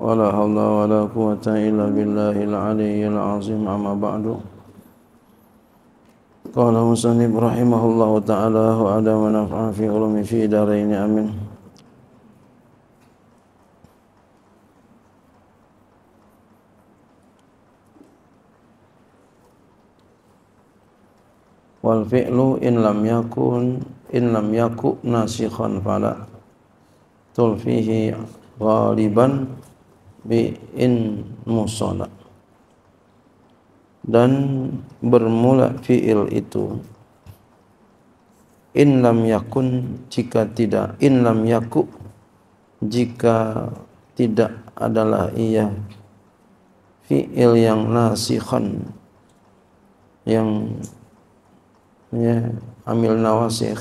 ولا حول ولا قوة إلا بالله العلي العظيم أما بعد قال مسلم رحمه الله تعالى وعلى ونفع في علم في دارين أمين والفعل إن لم يكن إن لم يكن ناسخا فلا تلفيه غالبا In musola dan bermula fi'il itu in lam yakun jika tidak in lam yaku jika tidak adalah ia fi'il yang nasihan yang ya, amil nawasih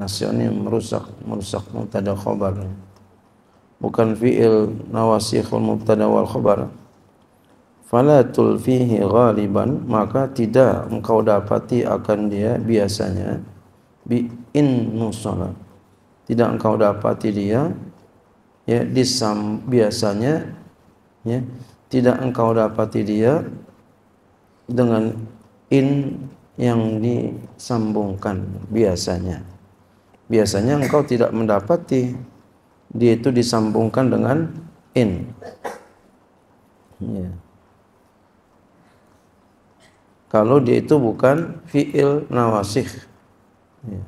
nasihan yang merusak merusak mutada bukan fi'il nawasikhul mubtada wal khabar fala tulfihi ghaliban maka tidak engkau dapati akan dia biasanya bi in musalla tidak engkau dapati dia ya di biasanya ya tidak engkau dapati dia dengan in yang disambungkan biasanya biasanya engkau tidak mendapati dia itu disambungkan dengan in. Ya. Kalau dia itu bukan fiil nawasih. Ya.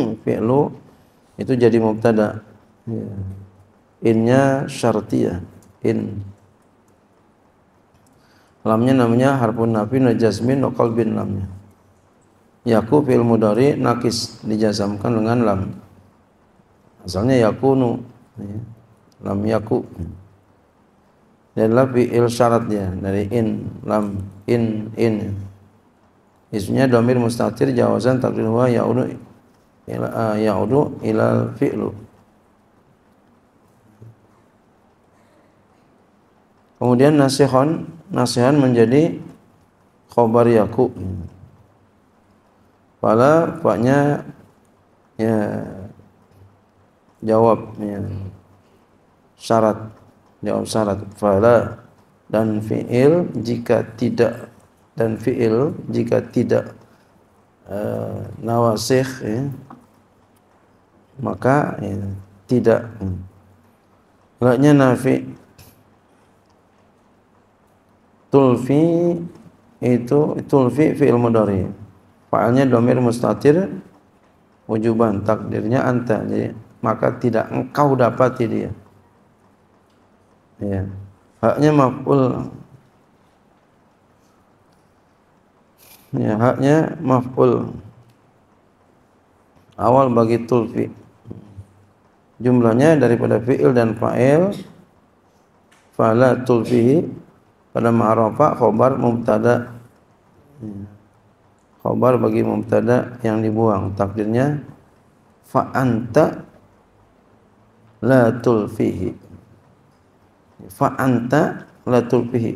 fi'lu itu jadi mubtada. Ya. Innya syartiyah, in. Lamnya namanya harpun nafi, najasmin, nokal bin lamnya. Yaku fil mudari nakis dijazamkan dengan lam. Asalnya yakunu ya. Lam yaku. Dan adalah fi'il syaratnya dari in, lam, in, in. isunya domir mustatir jawasan takdir huwa ya'udu ila, uh, ya'udu ilal fi'lu. Kemudian nasihon, nasihan menjadi khobar yaku. Fala faknya ya jawab ya syarat jawab syarat fala dan fiil jika tidak dan fiil jika tidak uh, ya, maka ya, tidak laknya nafi tulfi itu tulfi fiil mudhari Faalnya domir mustatir wujuban takdirnya anta. Jadi maka tidak engkau dapati dia. Ya. Haknya maf'ul Ya, haknya maf'ul awal bagi tulfi jumlahnya daripada fi'il dan fa'il fala tulfihi pada ma'rafa khobar mubtada hmm khabar bagi mubtada yang dibuang takdirnya fa anta la tul fihi fa anta la tul fihi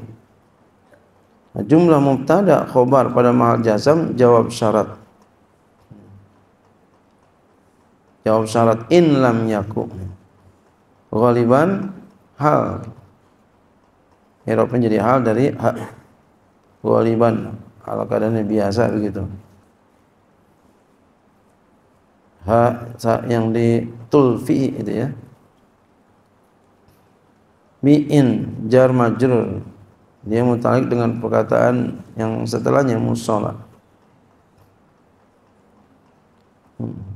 jumlah mubtada khabar pada mahal jazam jawab syarat jawab syarat in lam yaku ghaliban hal Irop menjadi hal dari ha, ghaliban kalau keadaannya biasa begitu ha yang di tulfi itu ya mi'in jar majrur dia mutalik dengan perkataan yang setelahnya musola hmm.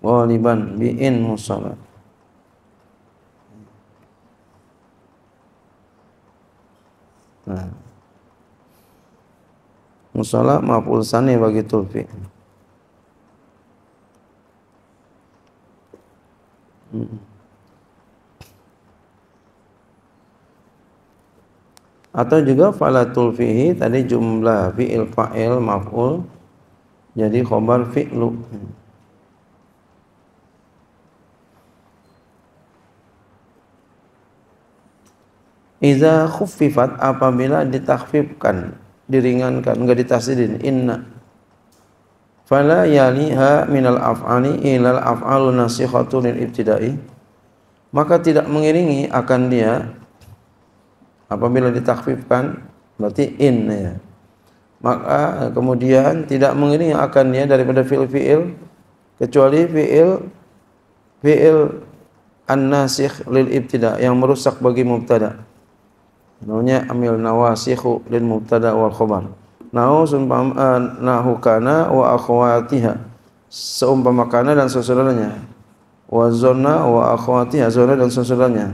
Waliban bi'in musola Nah. Musola maf'ul sani bagi tulfi. Hmm. Atau juga fala tulfihi tadi jumlah fi'il fa'il maf'ul jadi khobar fi'lu. Hmm. Iza khufifat apabila ditakfifkan, diringankan, enggak ditasirin inna. Fala yaliha minal afani ilal af'alu nasihatu lil ibtida'i. Maka tidak mengiringi akan dia apabila ditakfifkan berarti in ya. Maka eh, kemudian tidak mengiringi akan dia daripada fi'il fi'il kecuali fi'il fi'il an-nasikh lil ibtida yang merusak bagi mubtada namanya amil nawasikhu lil mubtada wal khabar nahu sumpam uh, eh, nahu kana wa akhwatiha seumpama kana dan saudaranya wa zonna wa akhwatiha zona dan saudaranya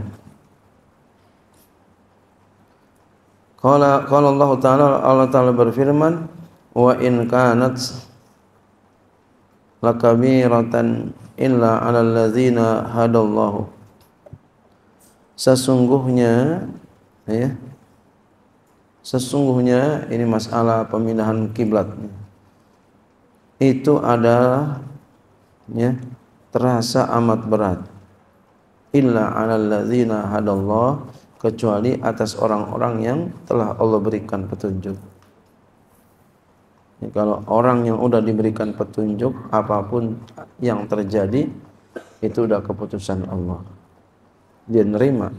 Kalau qala Allah Ta'ala Allah Ta'ala berfirman wa in kanat lakabiratan illa 'alal ladzina hadallahu Sesungguhnya ya sesungguhnya ini masalah pemindahan kiblat itu adalah ya terasa amat berat illa 'alal ladzina hadallah kecuali atas orang-orang yang telah Allah berikan petunjuk ya, kalau orang yang sudah diberikan petunjuk apapun yang terjadi itu sudah keputusan Allah dia nerima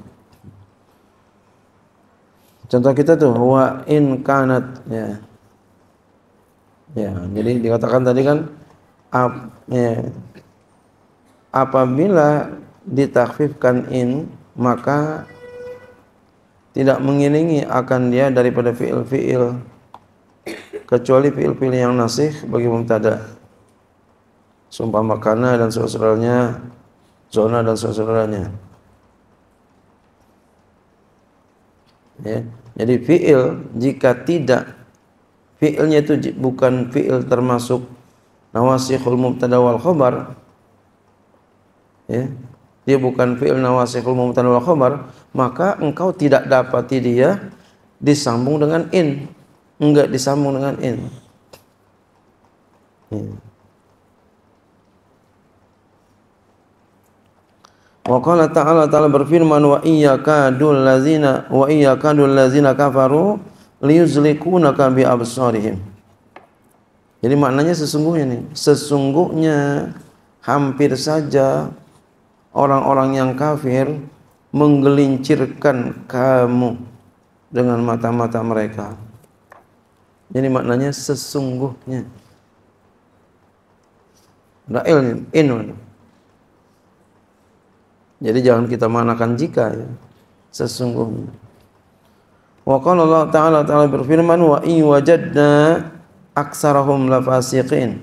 Contoh kita tuh wa in kanat ya. Ya, jadi dikatakan tadi kan ap, ya, apabila ditakfifkan in maka tidak mengiringi akan dia daripada fiil-fiil kecuali fiil-fiil yang nasih bagi mubtada. Sumpah makana dan sesudahnya zona dan saudaranya. ya. Jadi fiil jika tidak fiilnya itu bukan fiil termasuk nawasikhul mubtada wal khobar, ya. Dia bukan fiil nawasikhul mubtada wal khobar maka engkau tidak dapati dia disambung dengan in. Enggak disambung dengan in. Ya. Wa qala ta'ala ta'ala berfirman wa iyyaka dul lazina, wa iyyaka dul lazina kafaru liyuzlikunaka bi absarihim. Jadi maknanya sesungguhnya nih, sesungguhnya hampir saja orang-orang yang kafir menggelincirkan kamu dengan mata-mata mereka. Jadi maknanya sesungguhnya. Ada ilmu, jadi jangan kita manakan jika ya. Sesungguhnya. Wa qala Allah Ta'ala Ta'ala berfirman wa in wajadna aksarahum lafasiqin.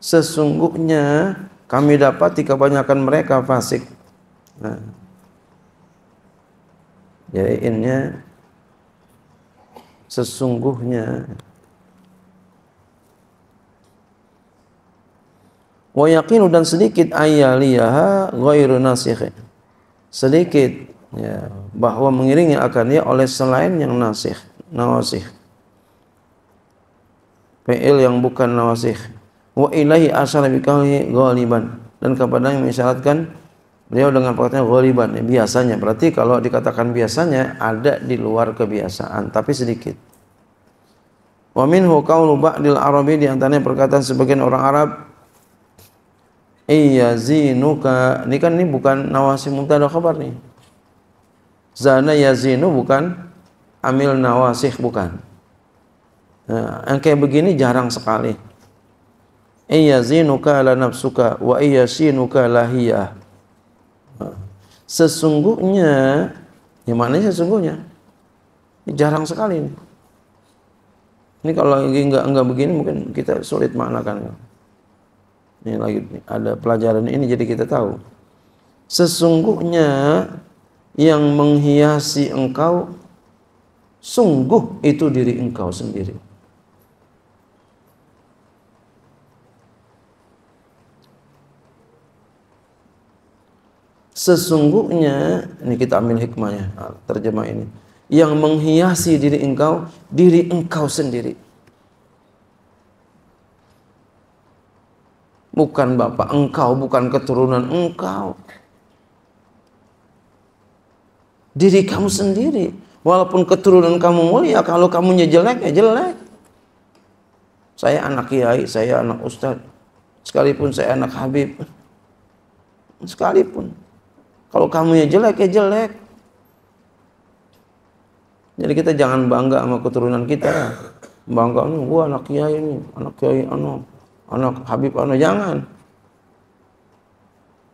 Sesungguhnya kami dapati kebanyakan mereka fasik. Nah. Jadi ya, innya sesungguhnya wa yakinu dan sedikit ayyaliyaha ghairu nasikh sedikit ya bahwa mengiringi dia oleh selain yang nasikh nawasih fi'il yang bukan nawasih wa ilahi asal bikahi ghaliban dan kepada yang mensyaratkan beliau dengan perkataan ghaliban ya, biasanya berarti kalau dikatakan biasanya ada di luar kebiasaan tapi sedikit wa minhu qaulu ba'dil arabi di antaranya perkataan sebagian orang Arab iya zinuka ini kan ini bukan nawasi mubtada khabar nih zana yazinu bukan amil nawasih bukan nah, yang kayak begini jarang sekali iya zinuka la nafsuka wa iya sinuka lahiyah nah, sesungguhnya ya mana sesungguhnya ini jarang sekali ini, ini kalau nggak nggak begini mungkin kita sulit maknakan ini lagi ada pelajaran ini jadi kita tahu sesungguhnya yang menghiasi engkau sungguh itu diri engkau sendiri sesungguhnya ini kita ambil hikmahnya terjemah ini yang menghiasi diri engkau diri engkau sendiri Bukan bapak engkau, bukan keturunan engkau. Diri kamu sendiri. Walaupun keturunan kamu mulia, kalau kamu jelek ya jelek. Saya anak kiai, saya anak ustadz. Sekalipun saya anak habib. Sekalipun. Kalau kamunya jelek ya jelek. Jadi kita jangan bangga sama keturunan kita. Bangga nih, gua anak kiai ini, anak kiai anak ono Habib ono jangan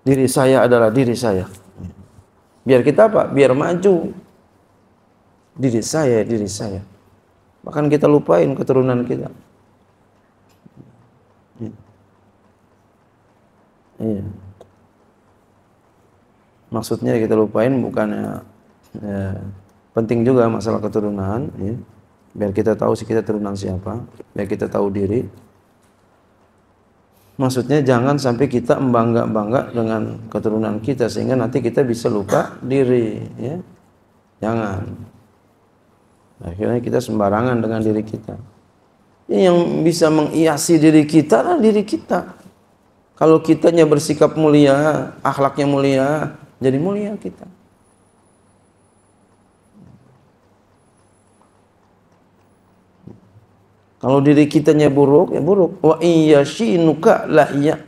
diri saya adalah diri saya biar kita apa biar maju diri saya diri saya bahkan kita lupain keturunan kita Iya. Maksudnya kita lupain bukannya eh, eh, penting juga masalah keturunan, ya. biar kita tahu si kita turunan siapa, biar kita tahu diri, Maksudnya jangan sampai kita membangga-bangga dengan keturunan kita sehingga nanti kita bisa lupa diri, ya. Jangan. Akhirnya kita sembarangan dengan diri kita. Ya, yang bisa menghiasi diri kita adalah diri kita. Kalau kitanya bersikap mulia, akhlaknya mulia, jadi mulia kita. Kalau diri kitanya buruk, ya buruk. Wa iyyashinuka lah iya.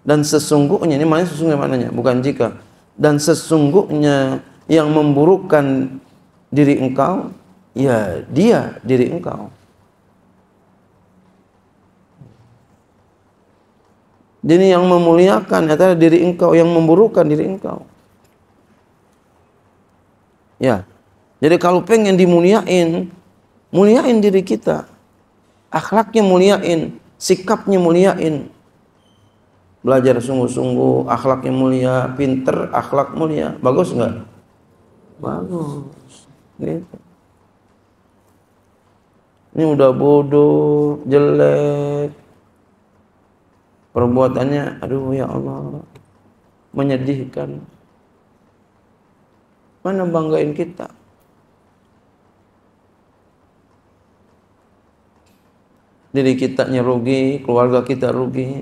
Dan sesungguhnya ini mana sesungguhnya mananya? bukan jika. Dan sesungguhnya yang memburukkan diri engkau, ya dia diri engkau. Jadi yang memuliakan ya adalah diri engkau, yang memburukkan diri engkau. Ya. Jadi kalau pengen dimuliain, muliain diri kita akhlaknya muliain, sikapnya muliain. Belajar sungguh-sungguh, akhlaknya mulia, pinter, akhlak mulia. Bagus enggak? Bagus. Gitu. Ini udah bodoh, jelek. Perbuatannya, aduh ya Allah, menyedihkan. Mana banggain kita? diri kita rugi, keluarga kita rugi,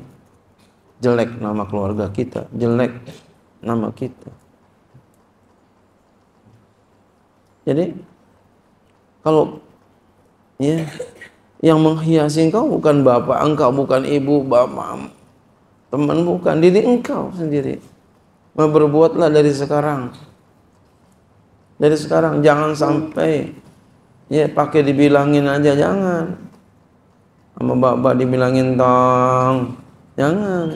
jelek nama keluarga kita, jelek nama kita. Jadi kalau ya yang menghiasi engkau bukan bapak engkau, bukan ibu, bapak, teman bukan, diri engkau sendiri. Berbuatlah dari sekarang. Dari sekarang jangan sampai ya pakai dibilangin aja jangan sama bapak dibilangin tong jangan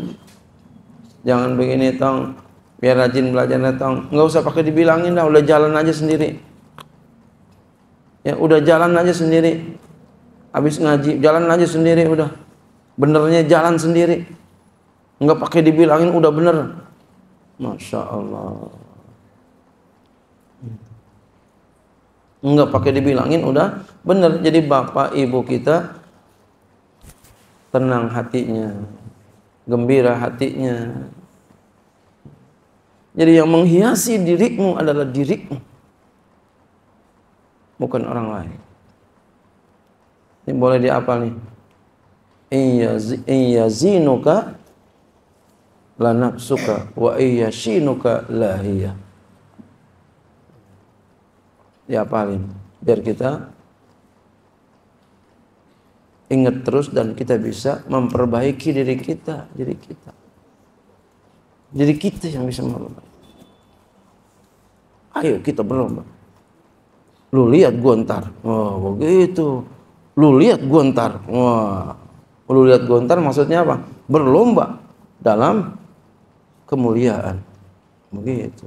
jangan begini tong biar rajin belajarnya tong nggak usah pakai dibilangin dah udah jalan aja sendiri ya udah jalan aja sendiri habis ngaji jalan aja sendiri udah benernya jalan sendiri nggak pakai dibilangin udah bener masya Allah nggak pakai dibilangin udah bener jadi bapak ibu kita tenang hatinya, gembira hatinya. Jadi yang menghiasi dirimu adalah dirimu, bukan orang lain. Ini boleh diapal nih. Iya, iya zinuka la nafsuka wa iya shinuka la hiya. Diapalin biar kita ingat terus dan kita bisa memperbaiki diri kita, diri kita. Jadi kita yang bisa memperbaiki. Ayo kita berlomba. Lu lihat gua ntar. Wah, oh, begitu. Lu lihat gua ntar. Wah. Lu lihat gua ntar maksudnya apa? Berlomba dalam kemuliaan. Begitu.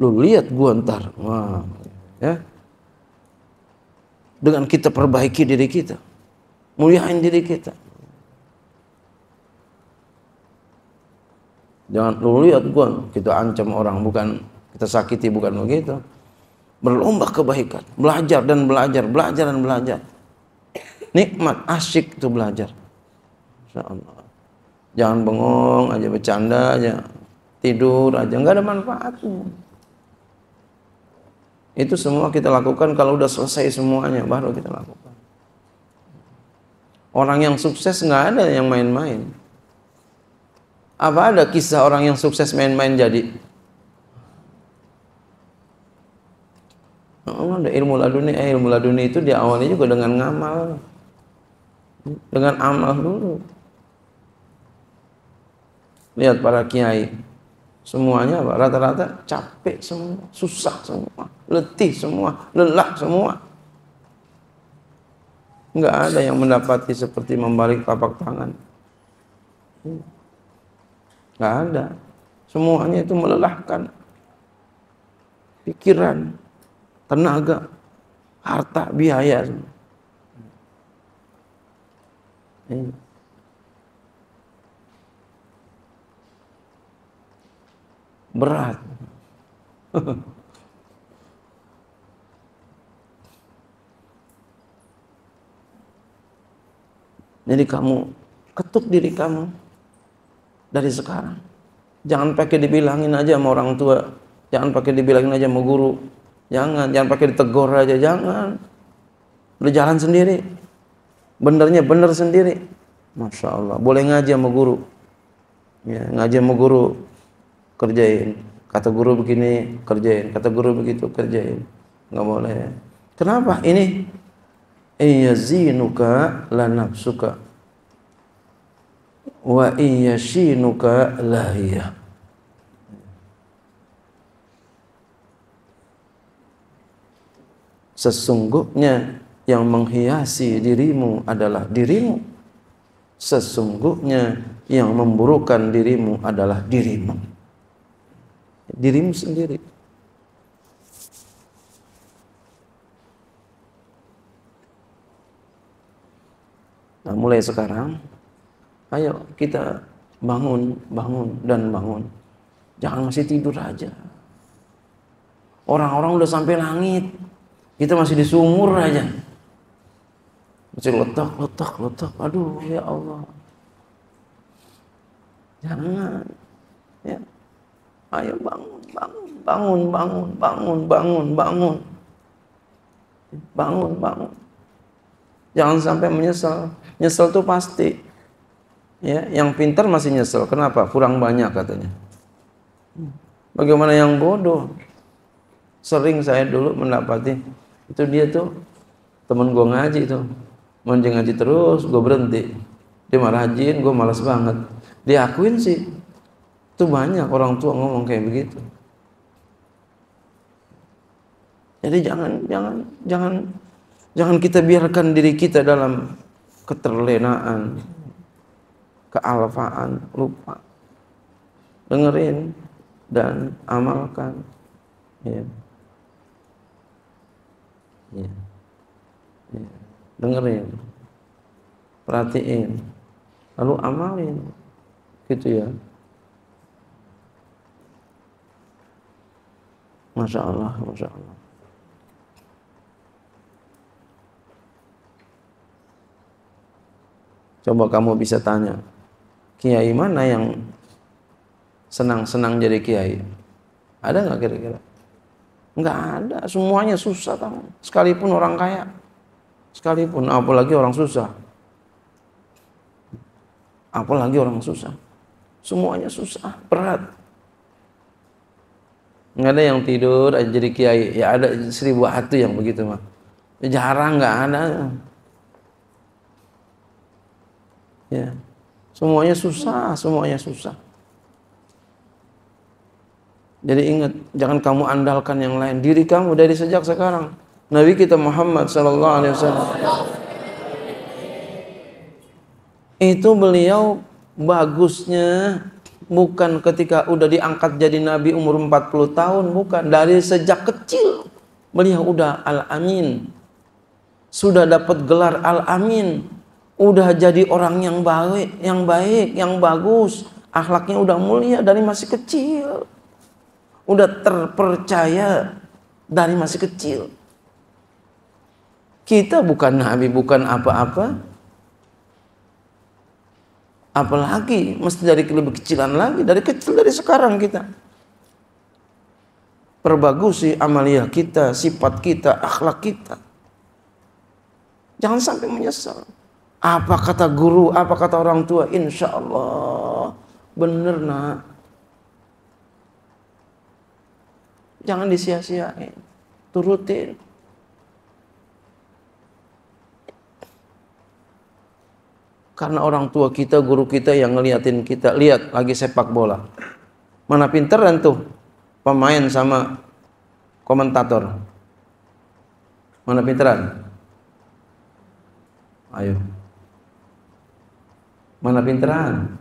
Lu lihat gua ntar. Wah. Ya dengan kita perbaiki diri kita. Muliain diri kita. Jangan lu lihat gua kita ancam orang bukan kita sakiti bukan begitu. Berlomba kebaikan, belajar dan belajar, belajar dan belajar. Nikmat asyik itu belajar. Jangan bengong aja bercanda aja tidur aja nggak ada manfaatnya. Itu semua kita lakukan kalau udah selesai semuanya baru kita lakukan. Orang yang sukses nggak ada yang main-main. Apa ada kisah orang yang sukses main-main jadi? Allah oh, ada ilmu laduni, eh, ilmu laduni itu awalnya juga dengan ngamal, dengan amal dulu. Lihat para kiai, Semuanya rata-rata capek semua, susah semua, letih semua, lelah semua. Enggak ada yang mendapati seperti membalik tapak tangan. Enggak ada. Semuanya itu melelahkan. Pikiran, tenaga, harta, biaya semua. Iya. berat. Jadi kamu ketuk diri kamu dari sekarang. Jangan pakai dibilangin aja sama orang tua, jangan pakai dibilangin aja sama guru. Jangan, jangan pakai ditegur aja, jangan. Berjalan sendiri. Benernya bener sendiri. Masya Allah, boleh ngaji sama guru. Ya, ngaji sama guru, kerjain kata guru begini kerjain kata guru begitu kerjain nggak boleh kenapa ini iyazinuka la nafsuka wa iyashinuka la hiya sesungguhnya yang menghiasi dirimu adalah dirimu sesungguhnya yang memburukkan dirimu adalah dirimu dirimu sendiri. Nah, mulai sekarang, ayo kita bangun, bangun, dan bangun. Jangan masih tidur aja. Orang-orang udah sampai langit, kita masih di sumur aja. Masih letak, letak, letak. Aduh, ya Allah. Jangan. Ya. Ayo bangun, bangun, bangun, bangun, bangun, bangun, bangun. Bangun, bangun. Jangan sampai menyesal. Nyesel tuh pasti. Ya, yang pintar masih nyesel. Kenapa? Kurang banyak katanya. Bagaimana yang bodoh? Sering saya dulu mendapati itu dia tuh temen gue ngaji itu mau ngaji terus gue berhenti dia malah rajin gue malas banget dia akuin sih itu banyak orang tua ngomong kayak begitu. Jadi jangan jangan jangan jangan kita biarkan diri kita dalam keterlenaan, kealfaan, lupa. Dengerin dan amalkan. Ya. Ya. ya. Dengerin. Perhatiin. Lalu amalin. Gitu ya. Masya Allah, Masya Allah. Coba kamu bisa tanya, kiai mana yang senang-senang jadi kiai? Ada nggak kira-kira? Nggak ada, semuanya susah tahu. Sekalipun orang kaya, sekalipun apalagi orang susah. Apalagi orang susah. Semuanya susah, berat nggak ada yang tidur jadi kiai ya ada seribu hati yang begitu mah ya jarang nggak ada ya semuanya susah semuanya susah jadi ingat jangan kamu andalkan yang lain diri kamu dari sejak sekarang Nabi kita Muhammad Sallallahu Alaihi Wasallam itu beliau bagusnya bukan ketika udah diangkat jadi nabi umur 40 tahun bukan dari sejak kecil beliau udah al-amin sudah dapat gelar al-amin udah jadi orang yang baik yang baik yang bagus akhlaknya udah mulia dari masih kecil udah terpercaya dari masih kecil kita bukan nabi bukan apa-apa Apalagi mesti dari lebih kecilan lagi, dari kecil dari sekarang kita. perbagus sih amalia kita, sifat kita, akhlak kita. Jangan sampai menyesal. Apa kata guru, apa kata orang tua, insya Allah bener nak. Jangan disia-siain, turutin. Karena orang tua kita, guru kita yang ngeliatin kita, lihat lagi sepak bola. Mana pinteran tuh pemain sama komentator? Mana pinteran? Ayo. Mana pinteran?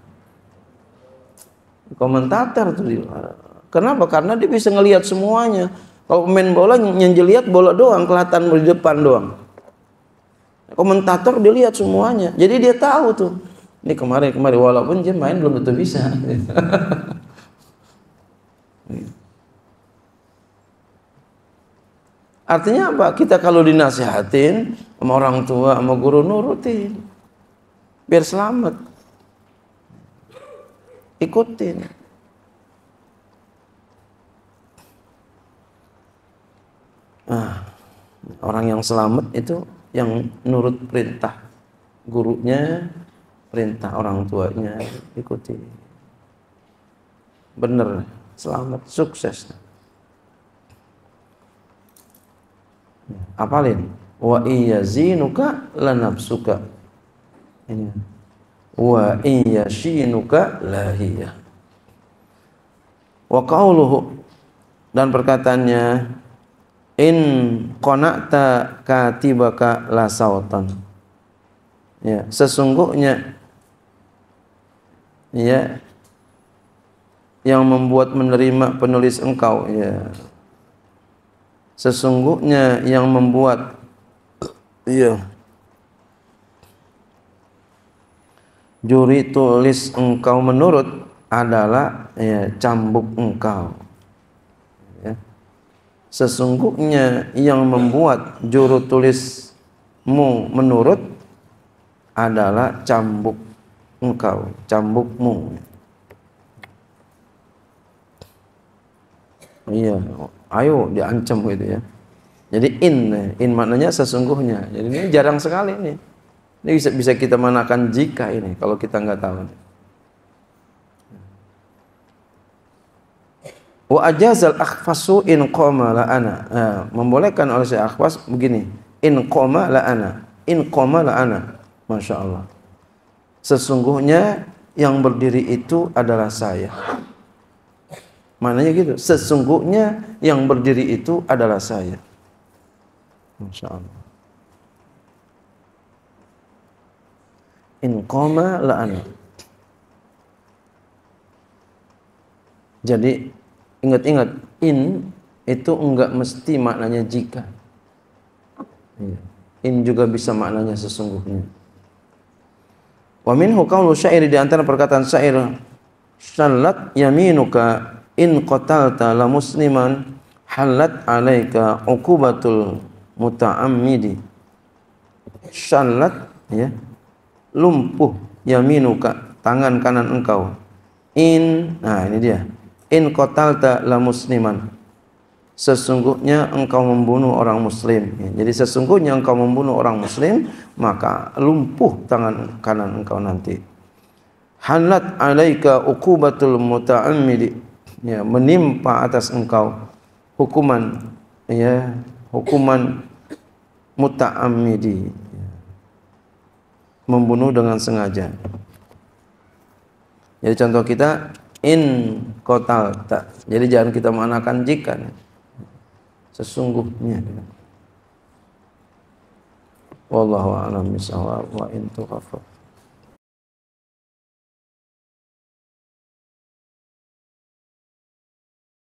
Komentator tuh. Kenapa? Karena dia bisa ngelihat semuanya. Kalau pemain bola yang bola doang, kelihatan di depan doang komentator dilihat semuanya jadi dia tahu tuh ini kemarin kemarin walaupun dia main belum tentu bisa Artinya apa? Kita kalau dinasihatin sama orang tua, sama guru nurutin. Biar selamat. Ikutin. Nah, orang yang selamat itu yang nurut perintah gurunya, perintah orang tuanya, ikuti. Benar, selamat, sukses. Apalin? Wa iya zinuka lanafsuka. Ini. Wa iya shinuka lahiyah. Wa qauluhu dan perkataannya in konakta katibaka sautan. ya sesungguhnya ya yang membuat menerima penulis engkau ya sesungguhnya yang membuat ya juri tulis engkau menurut adalah ya cambuk engkau sesungguhnya yang membuat juru tulismu menurut adalah cambuk engkau, cambukmu. Iya, ayo diancam gitu ya. Jadi in, in maknanya sesungguhnya. Jadi ini jarang sekali ini. Ini bisa, bisa kita manakan jika ini, kalau kita nggak tahu. Wa ajazal akhfasu in qoma la ana. Nah, membolehkan oleh si akhfas begini, in qoma la ana. In qoma la ana. Masya Allah. Sesungguhnya yang berdiri itu adalah saya. Mananya gitu. Sesungguhnya yang berdiri itu adalah saya. Masya Allah. In qoma la ana. Jadi Ingat-ingat, in itu enggak mesti maknanya jika. Iya. In juga bisa maknanya sesungguhnya. Wa minhu qawlu syair di antara perkataan syair Shallat yaminuka in qatalta la musliman halat alaika uqubatul muta'ammidi. Shallat ya lumpuh yaminuka tangan kanan engkau in nah ini dia in qatalta la musliman sesungguhnya engkau membunuh orang muslim ya, jadi sesungguhnya engkau membunuh orang muslim maka lumpuh tangan kanan engkau nanti Hanlat alaika uqubatul muta'ammidi ya menimpa atas engkau hukuman ya hukuman muta'ammidi ya, membunuh dengan sengaja jadi contoh kita in kotal tak. Jadi jangan kita manakan jika sesungguhnya. Wallahu a'lam bishawab wa in